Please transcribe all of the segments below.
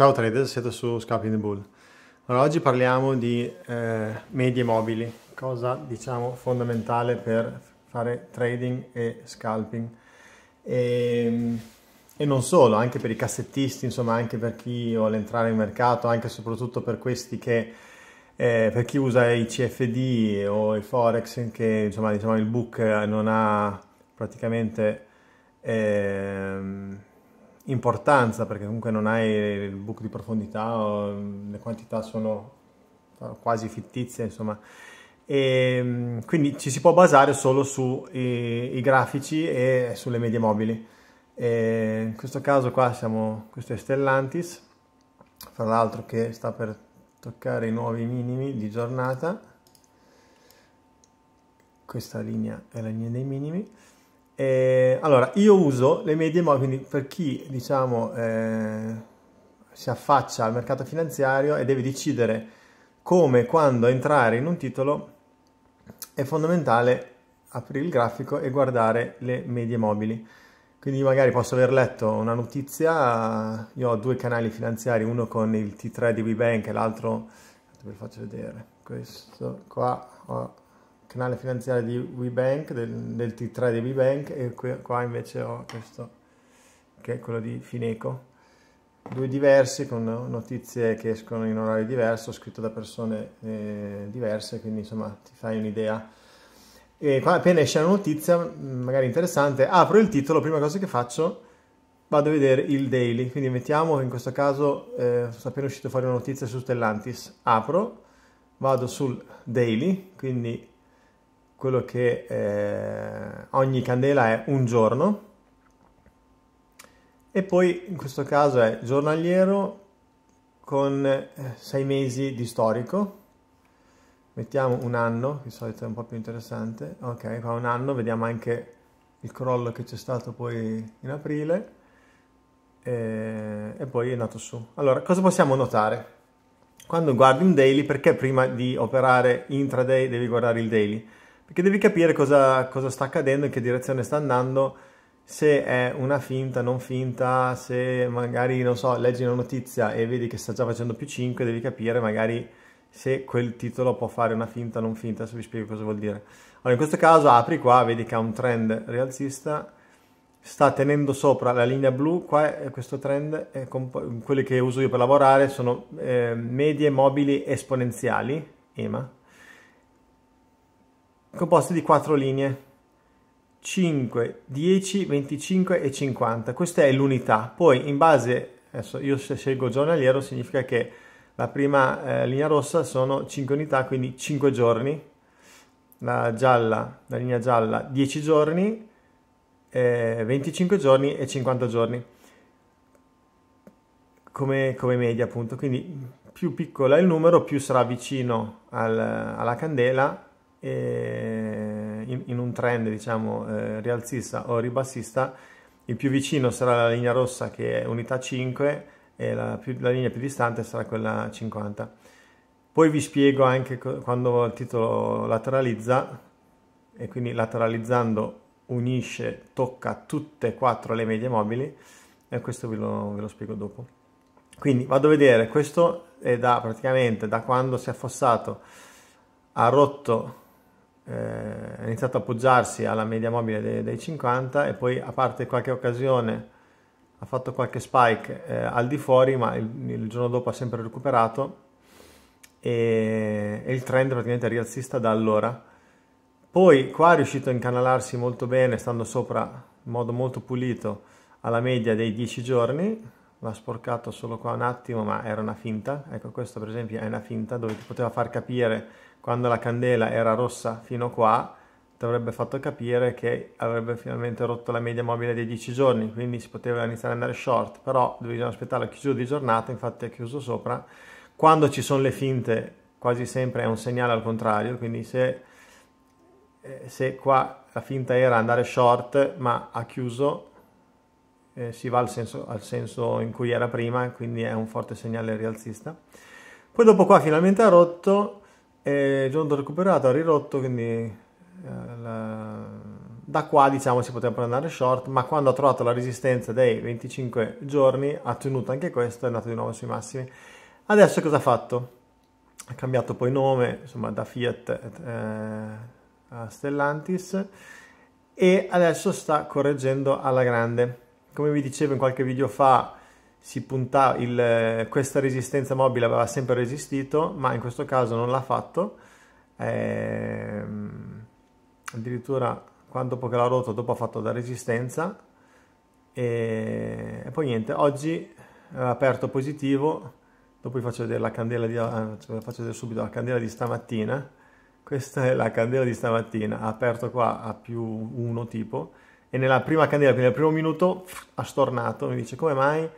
Ciao trader, siete su Scalping the Bull. Allora, oggi parliamo di eh, medie mobili, cosa diciamo fondamentale per fare trading e scalping. E, ehm, e, non solo, anche per i cassettisti, insomma anche per chi vuole entrare in mercato, anche e soprattutto per questi che, eh, per chi usa i CFD o i Forex, che insomma diciamo il book non ha praticamente... Eh, importanza perché comunque non hai il buco di profondità, le quantità sono quasi fittizie, insomma. E, ehm, quindi ci si può basare solo sui grafici e sulle medie mobili. E ehm, in questo caso qua siamo, questo è Stellantis, fra l'altro che sta per toccare i nuovi minimi di giornata. Questa linea è la linea dei minimi eh, allora, io uso le mie demo, quindi per chi diciamo eh, si affaccia al mercato finanziario e deve decidere come e quando entrare in un titolo, è fondamentale aprire il grafico e guardare le medie mobili. Quindi magari posso aver letto una notizia, io ho due canali finanziari, uno con il T3 di WeBank e l'altro, ve lo faccio vedere, questo qua, canale finanziario di WeBank, del, del T3 di WeBank e qui, qua invece ho questo che è quello di Fineco. Due diversi con notizie che escono in orario diverso, scritto da persone eh, diverse, quindi insomma ti fai un'idea. E qua, appena esce una notizia, mm, magari interessante, apro il titolo, prima cosa che faccio vado a vedere il daily, quindi mettiamo in questo caso eh, sta appena uscito fuori una notizia su Stellantis, apro, vado sul daily, quindi quello che eh, ogni candela è un giorno e poi in questo caso è giornaliero con eh, sei mesi di storico mettiamo un anno che di solito è un po' più interessante ok qua un anno vediamo anche il crollo che c'è stato poi in aprile e, e poi è nato su allora cosa possiamo notare quando guardi un daily perché prima di operare intraday devi guardare il daily perché devi capire cosa, cosa, sta accadendo, in che direzione sta andando, se è una finta, non finta, se magari, non so, leggi una notizia e vedi che sta già facendo più 5, devi capire magari se quel titolo può fare una finta non finta, se vi spiego cosa vuol dire. Allora, in questo caso apri qua, vedi che ha un trend rialzista, sta tenendo sopra la linea blu, qua è questo trend, è quelli che uso io per lavorare sono eh, medie mobili esponenziali, EMA, composti di 4 linee 5, 10, 25 e 50. Questa è l'unità. Poi in base, adesso io se scelgo giornaliero significa che la prima eh, linea rossa sono 5 unità, quindi 5 giorni, la gialla, la linea gialla 10 giorni, eh, 25 giorni e 50 giorni come, come media appunto. Quindi più piccola il numero, più sarà vicino al, alla candela in, in, un trend diciamo eh, rialzista o ribassista il più vicino sarà la linea rossa che è unità 5 e la, più, la linea più distante sarà quella 50 poi vi spiego anche quando il titolo lateralizza e quindi lateralizzando unisce tocca tutte e quattro le medie mobili e questo ve lo, ve lo spiego dopo quindi vado a vedere questo è da praticamente da quando si è affossato ha rotto eh, ha iniziato a appoggiarsi alla media mobile dei, dei, 50 e poi a parte qualche occasione ha fatto qualche spike eh, al di fuori ma il, il, giorno dopo ha sempre recuperato e, e il trend praticamente è rialzista da allora poi qua è riuscito a incanalarsi molto bene stando sopra in modo molto pulito alla media dei 10 giorni l'ha sporcato solo qua un attimo ma era una finta ecco questo per esempio è una finta dove ti poteva far capire quando la candela era rossa fino qua, ti avrebbe fatto capire che avrebbe finalmente rotto la media mobile dei 10 giorni, quindi si poteva iniziare ad andare short, però bisogna aspettare la chiusura di giornata, infatti è chiuso sopra. Quando ci sono le finte, quasi sempre è un segnale al contrario, quindi se, eh, se qua la finta era andare short, ma ha chiuso, eh, si va al senso, al senso in cui era prima, quindi è un forte segnale rialzista. Poi dopo qua finalmente ha rotto, e giorno recuperato ha rirotto quindi eh, la... da qua diciamo si poteva andare short ma quando ha trovato la resistenza dei 25 giorni ha tenuto anche questo è andato di nuovo sui massimi adesso cosa ha fatto? ha cambiato poi nome insomma da Fiat eh, a Stellantis e adesso sta correggendo alla grande come vi dicevo in qualche video fa si punta il, questa resistenza mobile aveva sempre resistito, ma in questo caso non l'ha fatto. Eh, addirittura qua dopo che l'ha rotto, dopo ha fatto da resistenza. E, e poi niente, oggi ha aperto positivo, dopo vi faccio vedere la candela di, ah, cioè, faccio vedere subito la candela di stamattina. Questa è la candela di stamattina, ha aperto qua a più uno tipo e nella prima candela, quindi nel primo minuto, ha stornato, mi dice come mai?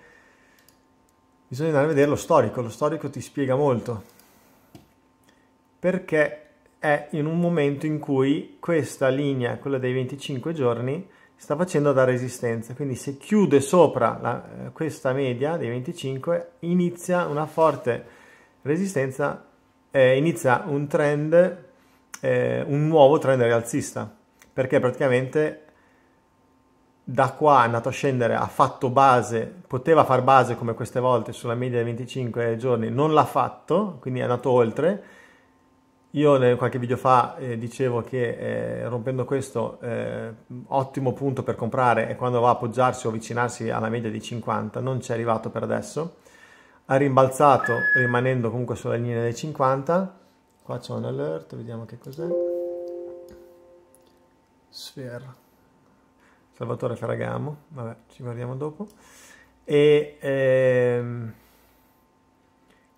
bisogna andare a vedere lo storico, lo storico ti spiega molto, perché è in un momento in cui questa linea, quella dei 25 giorni, sta facendo da resistenza, quindi se chiude sopra la, eh, questa media dei 25 inizia una forte resistenza, eh, inizia un trend, eh, un nuovo trend rialzista, perché praticamente da qua è andato a scendere, ha fatto base, poteva far base come queste volte sulla media dei 25 giorni, non l'ha fatto, quindi è andato oltre. Io qualche video fa eh, dicevo che eh, rompendo questo eh, ottimo punto per comprare è quando va a appoggiarsi o avvicinarsi alla media di 50, non ci è arrivato per adesso. Ha rimbalzato rimanendo comunque sulla linea dei 50. Qua c'è un alert, vediamo che cos'è. Sfera. Salvatore Ferragamo, vabbè, ci guardiamo dopo. E, ehm,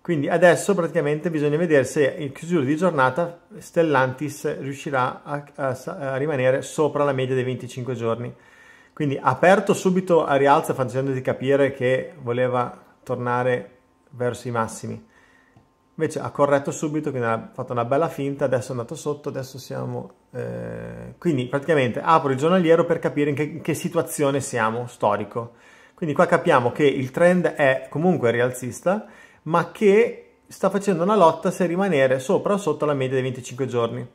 quindi adesso praticamente bisogna vedere se in chiusura di giornata Stellantis riuscirà a, a, a rimanere sopra la media dei 25 giorni. Quindi aperto subito a rialza facendoti capire che voleva tornare verso i massimi Invece ha corretto subito, quindi ha fatto una bella finta, adesso è andato sotto, adesso siamo... Eh... quindi praticamente apro il giornaliero per capire in che, in che situazione siamo, storico. Quindi qua capiamo che il trend è comunque rialzista, ma che sta facendo una lotta se rimanere sopra o sotto la media dei 25 giorni.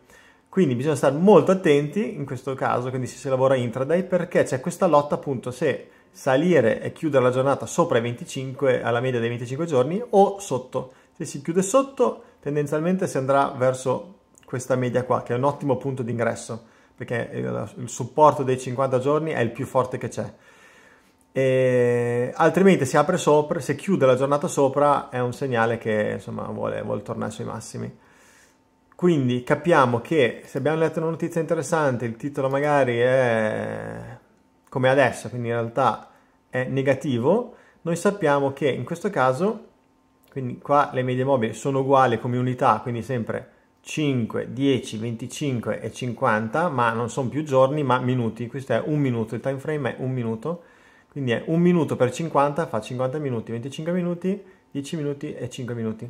Quindi bisogna stare molto attenti in questo caso, quindi se si lavora intraday, perché c'è questa lotta appunto se salire e chiudere la giornata sopra i 25, alla media dei 25 giorni o sotto. Se si chiude sotto, tendenzialmente si andrà verso questa media qua, che è un ottimo punto d'ingresso, perché eh, il supporto dei 50 giorni è il più forte che c'è. E altrimenti si apre sopra, se chiude la giornata sopra è un segnale che insomma vuole, vuole tornare sui massimi. Quindi capiamo che se abbiamo letto una notizia interessante, il titolo magari è come adesso, quindi in realtà è negativo, noi sappiamo che in questo caso quindi qua le medie mobili sono uguali come unità, quindi sempre 5, 10, 25 e 50, ma non sono più giorni ma minuti, questo è un minuto, il time frame è un minuto, quindi è un minuto per 50 fa 50 minuti, 25 minuti, 10 minuti e 5 minuti.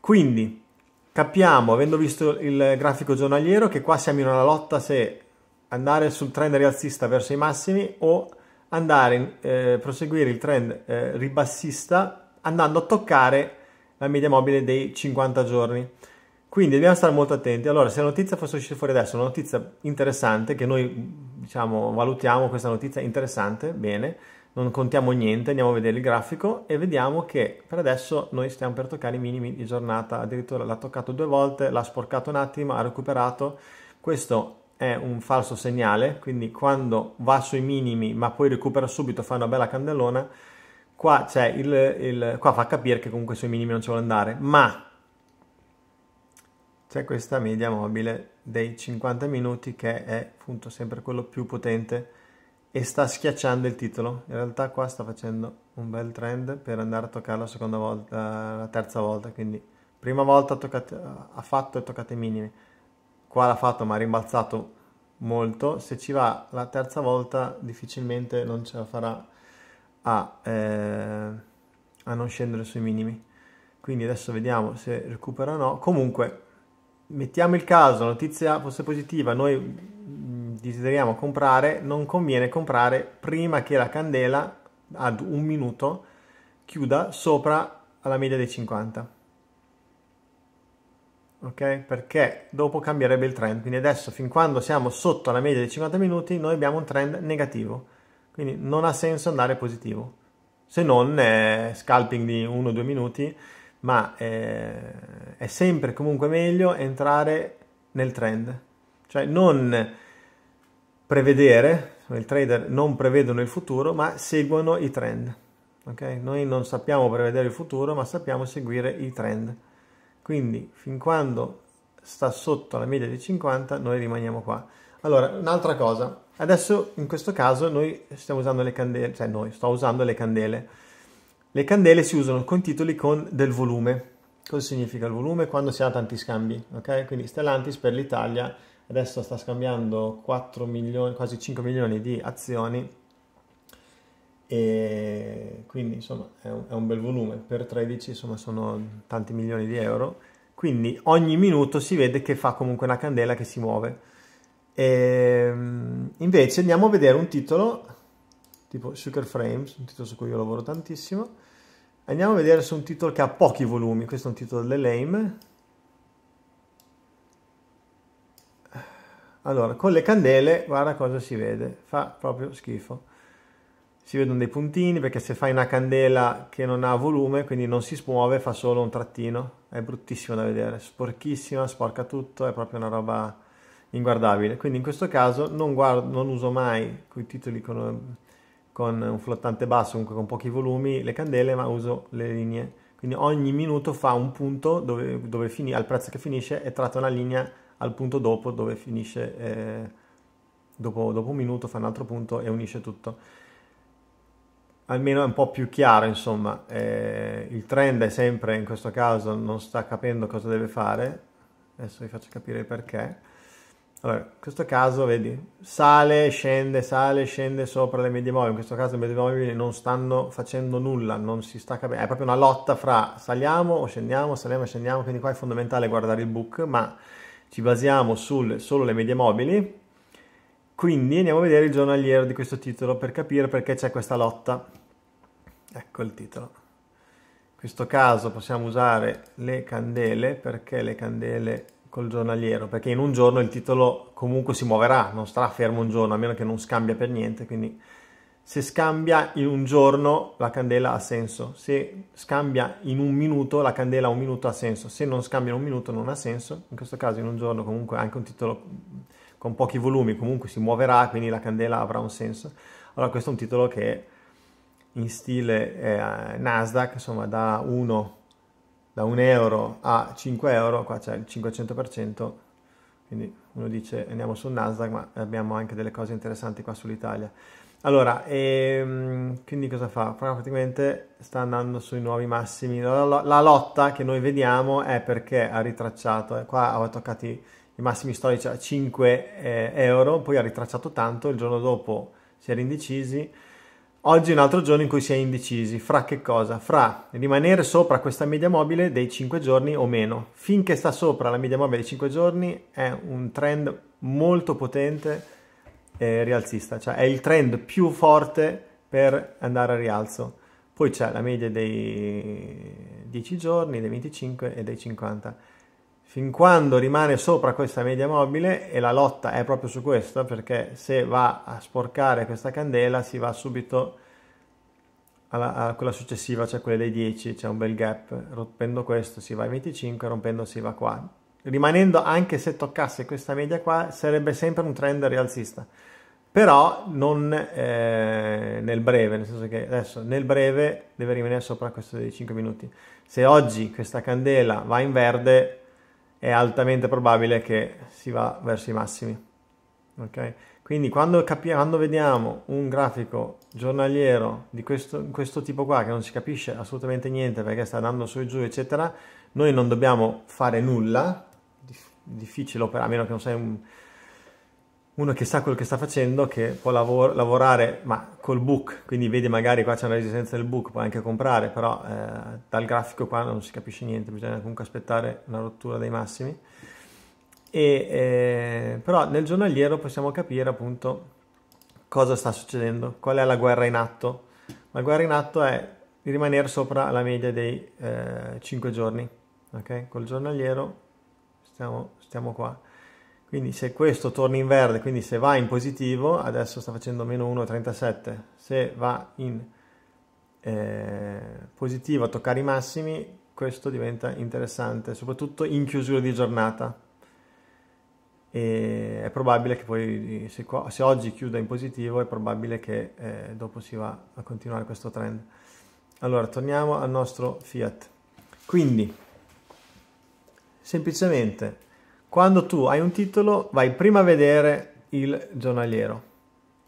Quindi capiamo, avendo visto il grafico giornaliero, che qua siamo in una lotta se andare sul trend rialzista verso i massimi o andare, eh, proseguire il trend eh, ribassista andando a toccare la media mobile dei 50 giorni. Quindi dobbiamo stare molto attenti. Allora, se la notizia fosse uscita fuori adesso, una notizia interessante, che noi diciamo, valutiamo questa notizia interessante, bene, non contiamo niente, andiamo a vedere il grafico e vediamo che per adesso noi stiamo per toccare i minimi di giornata, addirittura l'ha toccato due volte, l'ha sporcato un attimo, ha recuperato, questo è un falso segnale, quindi quando va sui minimi ma poi recupera subito, fa una bella candellona, Qua, il, il, qua, fa capire che comunque sui minimi non ci vuole andare, ma c'è questa media mobile dei 50 minuti che è appunto sempre quello più potente e sta schiacciando il titolo. In realtà qua sta facendo un bel trend per andare a toccare la seconda volta, la terza volta, quindi prima volta toccate, ha fatto e toccate i minimi, qua l'ha fatto ma ha rimbalzato molto, se ci va la terza volta difficilmente non ce la farà a, eh, a non scendere sui minimi. Quindi adesso vediamo se recupera o no. Comunque, mettiamo il caso, notizia fosse positiva, noi mm, desideriamo comprare, non conviene comprare prima che la candela ad un minuto chiuda sopra alla media dei 50. Ok? Perché dopo cambierebbe il trend. Quindi adesso fin quando siamo sotto la media dei 50 minuti noi abbiamo un trend negativo. Quindi non ha senso andare positivo, se non eh, scalping di 1-2 minuti, ma eh, è sempre comunque meglio entrare nel trend, cioè non prevedere, i trader non prevedono il futuro, ma seguono i trend. Okay? Noi non sappiamo prevedere il futuro, ma sappiamo seguire i trend. Quindi fin quando sta sotto la media di 50 noi rimaniamo qua. Allora, un'altra cosa. Adesso in questo caso noi stiamo usando le candele, cioè noi sto usando le candele. Le candele si usano con titoli con del volume. Cosa significa il volume? Quando si ha tanti scambi, ok? Quindi Stellantis per l'Italia adesso sta scambiando 4 milioni, quasi 5 milioni di azioni e quindi insomma è un, è un bel volume, per 13 insomma sono tanti milioni di euro, quindi ogni minuto si vede che fa comunque una candela che si muove. E, ehm, invece andiamo a vedere un titolo tipo Sugar Frames, un titolo su cui io lavoro tantissimo. Andiamo a vedere su un titolo che ha pochi volumi, questo è un titolo delle Lame. Allora, con le candele, guarda cosa si vede, fa proprio schifo. Si vedono dei puntini perché se fai una candela che non ha volume, quindi non si smuove, fa solo un trattino. È bruttissimo da vedere, sporchissima, sporca tutto, è proprio una roba inguardabile. Quindi in questo caso non, guardo, non uso mai quei titoli con, con un flottante basso, comunque con pochi volumi, le candele, ma uso le linee. Quindi ogni minuto fa un punto dove, dove finì, al prezzo che finisce e tratta una linea al punto dopo dove finisce, eh, dopo, dopo un minuto fa un altro punto e unisce tutto almeno è un po' più chiaro, insomma, eh, il trend è sempre in questo caso non sta capendo cosa deve fare, adesso vi faccio capire perché, allora, in questo caso, vedi, sale, scende, sale, scende sopra le medie mobili. In questo caso le medie mobili non stanno facendo nulla, non si sta capendo. È proprio una lotta fra saliamo o scendiamo, saliamo o scendiamo. Quindi qua è fondamentale guardare il book, ma ci basiamo sul, solo le medie mobili. Quindi andiamo a vedere il giornaliero di questo titolo per capire perché c'è questa lotta. Ecco il titolo. In questo caso possiamo usare le candele perché le candele col giornaliero, perché in un giorno il titolo comunque si muoverà, non starà fermo un giorno, a meno che non scambia per niente, quindi se scambia in un giorno la candela ha senso, se scambia in un minuto la candela un minuto ha senso, se non scambia in un minuto non ha senso, in questo caso in un giorno comunque anche un titolo con pochi volumi comunque si muoverà, quindi la candela avrà un senso. Allora questo è un titolo che in stile eh, Nasdaq, insomma da 1 da 1 euro a 5 euro, qua c'è il 500%, quindi uno dice andiamo sul Nasdaq, ma abbiamo anche delle cose interessanti qua sull'Italia. Allora, e, ehm, quindi cosa fa? Praticamente sta andando sui nuovi massimi. La, la, la lotta che noi vediamo è perché ha ritracciato, eh, qua aveva toccato i massimi storici a 5 eh, euro, poi ha ritracciato tanto, il giorno dopo si era indecisi, Oggi è un altro giorno in cui si è indecisi. Fra che cosa? Fra rimanere sopra questa media mobile dei 5 giorni o meno. Finché sta sopra la media mobile dei 5 giorni è un trend molto potente e rialzista, cioè è il trend più forte per andare a rialzo. Poi c'è la media dei 10 giorni, dei 25 e dei 50 fin quando rimane sopra questa media mobile e la lotta è proprio su questo perché se va a sporcare questa candela si va subito alla, a quella successiva, cioè quella dei 10, c'è un bel gap, rompendo questo si va ai 25, rompendo si va qua. Rimanendo anche se toccasse questa media qua sarebbe sempre un trend rialzista, però non eh, nel breve, nel senso che adesso nel breve deve rimanere sopra questo dei 5 minuti. Se oggi questa candela va in verde è altamente probabile che si va verso i massimi. Okay? Quindi quando, capi- quando vediamo un grafico giornaliero di questo, questo, tipo qua, che non si capisce assolutamente niente perché sta andando su e giù, eccetera, noi non dobbiamo fare nulla, difficile operare, a meno che non sei un uno che sa quello che sta facendo, che può lavor lavorare ma col book, quindi vedi magari qua c'è una resistenza del book, puoi anche comprare, però eh, dal grafico qua non si capisce niente, bisogna comunque aspettare una rottura dei massimi. E, eh, però nel giornaliero possiamo capire appunto cosa sta succedendo, qual è la guerra in atto. La guerra in atto è di rimanere sopra la media dei eh, 5 giorni, ok? Col giornaliero stiamo, stiamo qua quindi se questo torna in verde, quindi se va in positivo, adesso sta facendo meno 1,37, se va in eh, positivo a toccare i massimi, questo diventa interessante, soprattutto in chiusura di giornata. E è probabile che poi, se, se, oggi chiuda in positivo, è probabile che eh, dopo si va a continuare questo trend. Allora, torniamo al nostro Fiat. Quindi, semplicemente quando tu hai un titolo vai prima a vedere il giornaliero,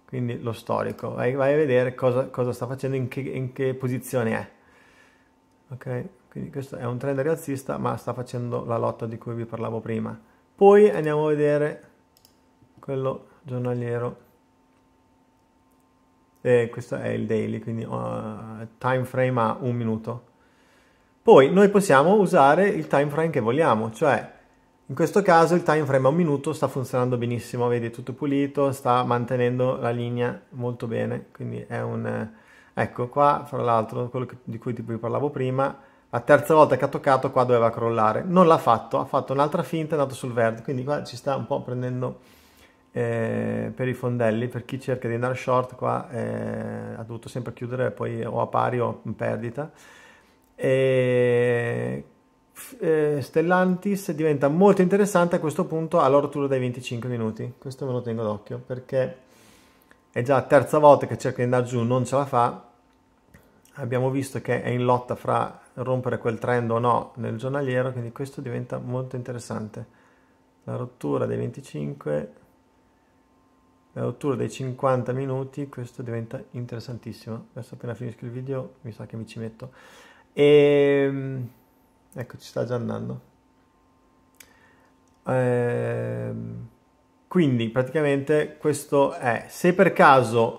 quindi lo storico, vai, vai a vedere cosa, cosa, sta facendo, in che, in che posizione è. Ok? Quindi questo è un trend rialzista ma sta facendo la lotta di cui vi parlavo prima. Poi andiamo a vedere quello giornaliero. E questo è il daily, quindi uh, time frame a un minuto. Poi noi possiamo usare il time frame che vogliamo, cioè in questo caso il time frame a un minuto sta funzionando benissimo, vedi tutto pulito, sta mantenendo la linea molto bene, quindi è un... Ecco qua, fra l'altro, quello di cui vi parlavo prima, la terza volta che ha toccato qua doveva crollare, non l'ha fatto, ha fatto un'altra finta, è andato sul verde, quindi qua ci sta un po' prendendo eh, per i fondelli, per chi cerca di andare short qua eh, ha dovuto sempre chiudere poi o a pari o in perdita. E eh, Stellantis diventa molto interessante a questo punto all'oro tour dai 25 minuti. Questo me lo tengo d'occhio perché è già la terza volta che cerca di andare giù, non ce la fa. Abbiamo visto che è in lotta fra rompere quel trend o no nel giornaliero, quindi questo diventa molto interessante. La rottura dei 25, la rottura dei 50 minuti, questo diventa interessantissimo. Adesso appena finisco il video mi sa che mi ci metto. Ehm... Ecco, ci sta già andando. Ehm, quindi praticamente questo è, se per caso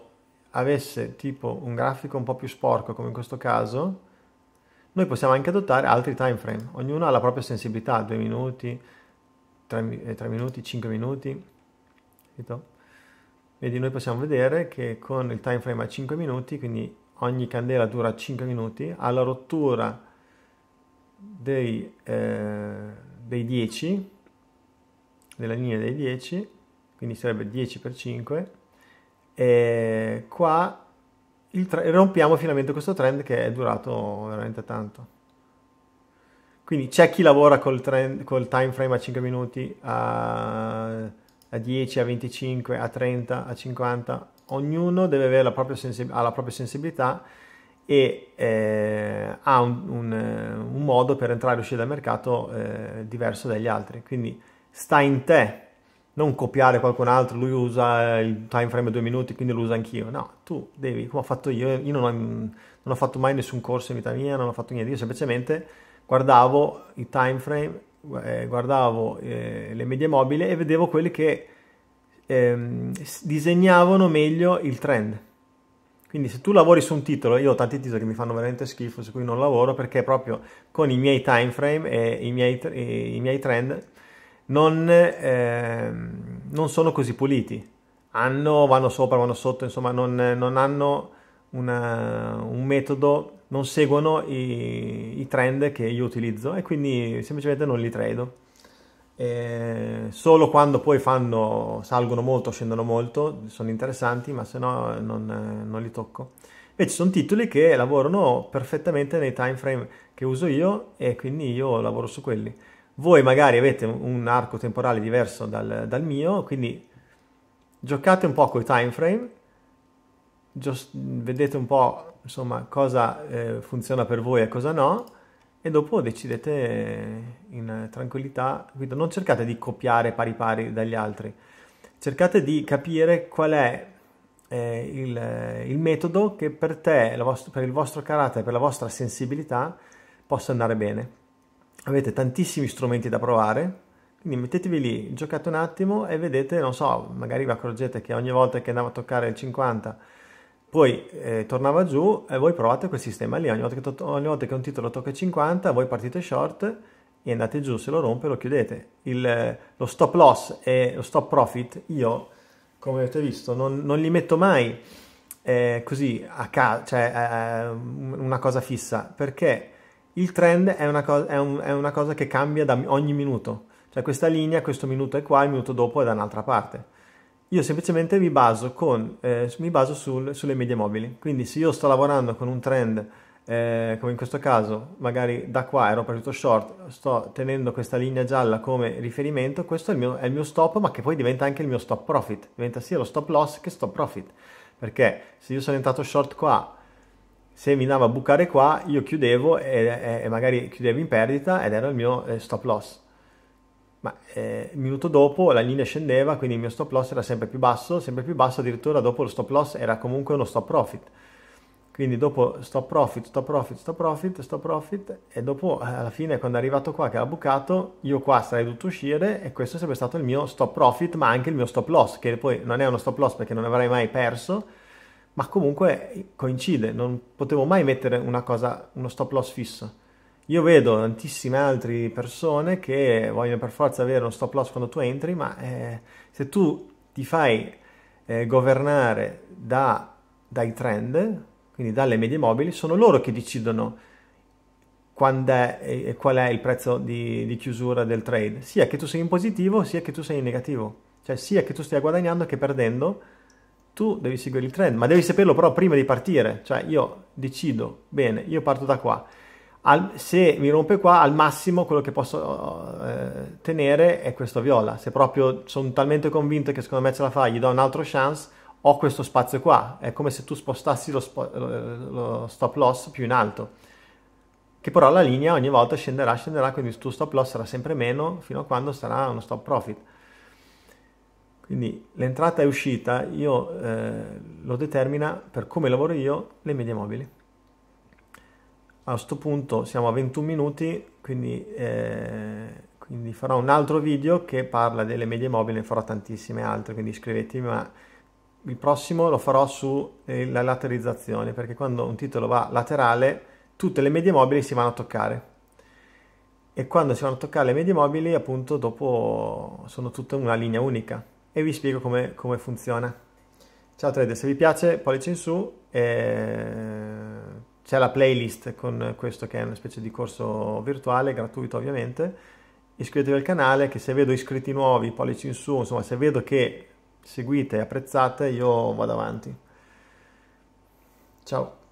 avesse tipo un grafico un po' più sporco come in questo caso, noi possiamo anche adottare altri time frame, ognuno ha la propria sensibilità, 2 minuti, 3, eh, minuti, 5 minuti, capito? Vedi, noi possiamo vedere che con il time frame a 5 minuti, quindi ogni candela dura 5 minuti, alla rottura dei, eh, dei 10, della linea dei 10, quindi sarebbe 10 per 5, e qua tre, rompiamo finalmente questo trend che è durato veramente tanto. Quindi c'è chi lavora col, trend, col time frame a 5 minuti, a, a 10, a 25, a 30, a 50, ognuno deve avere la propria ha la propria sensibilità e eh, ha un, un, eh, un, modo per entrare e uscire dal mercato eh, diverso dagli altri. Quindi sta in te, non copiare qualcun altro, lui usa eh, il time frame a due minuti, quindi lo usa anch'io. No, tu devi, come ho fatto io, io non ho, non ho, fatto mai nessun corso in vita mia, non ho fatto niente, io semplicemente guardavo i time frame, eh, guardavo eh, le medie mobili e vedevo quelli che ehm, disegnavano meglio il trend quindi se tu lavori su un titolo, io ho tanti titoli che mi fanno veramente schifo, su cui non lavoro, perché proprio con i miei time frame e i miei, i miei trend non, eh, non, sono così puliti. Hanno, vanno sopra, vanno sotto, insomma non, non hanno una, un metodo, non seguono i, i trend che io utilizzo e quindi semplicemente non li trado. Eh, solo quando poi fanno, salgono molto, scendono molto, sono interessanti, ma se no eh, non, eh, non li tocco. Invece sono titoli che lavorano perfettamente nei time frame che uso io e quindi io lavoro su quelli. Voi magari avete un arco temporale diverso dal, dal mio, quindi giocate un po' con i time frame, vedete un po' insomma cosa eh, funziona per voi e cosa no e dopo decidete in tranquillità, quindi non cercate di copiare pari pari dagli altri, cercate di capire qual è eh, il, il, metodo che per te, vostra, per il vostro carattere, per la vostra sensibilità possa andare bene. Avete tantissimi strumenti da provare, quindi mettetevi lì, giocate un attimo e vedete, non so, magari vi accorgete che ogni volta che andavo a toccare il 50 poi eh, tornava giù e voi provate quel sistema lì, ogni volta, to- ogni volta, che un titolo tocca 50 voi partite short e andate giù, se lo rompe lo chiudete. Il, eh, lo stop loss e lo stop profit io, come avete visto, non, non li metto mai eh, così a caso, cioè eh, eh, una cosa fissa, perché il trend è una, co- è, un, è una cosa che cambia da ogni minuto, cioè questa linea, questo minuto è qua, il minuto dopo è da un'altra parte io semplicemente mi baso, con, eh, mi baso sul, sulle medie mobili. Quindi se io sto lavorando con un trend, eh, come in questo caso, magari da qua ero partito short, sto tenendo questa linea gialla come riferimento, questo è il, mio, è il mio stop, ma che poi diventa anche il mio stop profit, diventa sia lo stop loss che stop profit. Perché se io sono entrato short qua, se mi andava a bucare qua, io chiudevo e, e magari chiudevo in perdita ed era il mio eh, stop loss ma eh, il minuto dopo la linea scendeva, quindi il mio stop loss era sempre più basso, sempre più basso, addirittura dopo lo stop loss era comunque uno stop profit. Quindi dopo stop profit, stop profit, stop profit, stop profit e dopo eh, alla fine quando è arrivato qua che ha bucato, io qua sarei dovuto uscire e questo sarebbe stato il mio stop profit, ma anche il mio stop loss, che poi non è uno stop loss perché non avrei mai perso, ma comunque coincide, non potevo mai mettere cosa, uno stop loss fisso. Io vedo tantissime altre persone che vogliono per forza avere uno stop loss quando tu entri, ma eh, se tu ti fai eh, governare da, dai trend, quindi dalle medie mobili, sono loro che decidono è, eh, qual è il prezzo di, di, chiusura del trade, sia che tu sei in positivo, sia che tu sei in negativo, cioè sia che tu stia guadagnando che perdendo, tu devi seguire il trend, ma devi saperlo però prima di partire, cioè io decido, bene, io parto da qua al, se mi rompe qua al massimo quello che posso eh, tenere è questo viola se proprio sono talmente convinto che secondo me ce la fa gli do un altro chance ho questo spazio qua è come se tu spostassi lo, spo, lo stop loss più in alto che però la linea ogni volta scenderà scenderà quindi il tuo stop loss sarà sempre meno fino a quando sarà uno stop profit quindi l'entrata e uscita io eh, lo determina per come lavoro io le medie mobili a questo punto siamo a 21 minuti, quindi, eh, quindi, farò un altro video che parla delle medie mobili, ne farò tantissime altre, quindi iscrivetemi, ma il prossimo lo farò sulla eh, lateralizzazione, perché quando un titolo va laterale tutte le medie mobili si vanno a toccare. E quando si vanno a toccare le medie mobili, appunto, dopo sono tutte una linea unica. E vi spiego come, come funziona. Ciao trader, se vi piace pollice in su. E c'è la playlist con questo che è una specie di corso virtuale, gratuito ovviamente. Iscrivetevi al canale che se vedo iscritti nuovi, pollici in su, insomma se vedo che seguite e apprezzate io vado avanti. Ciao!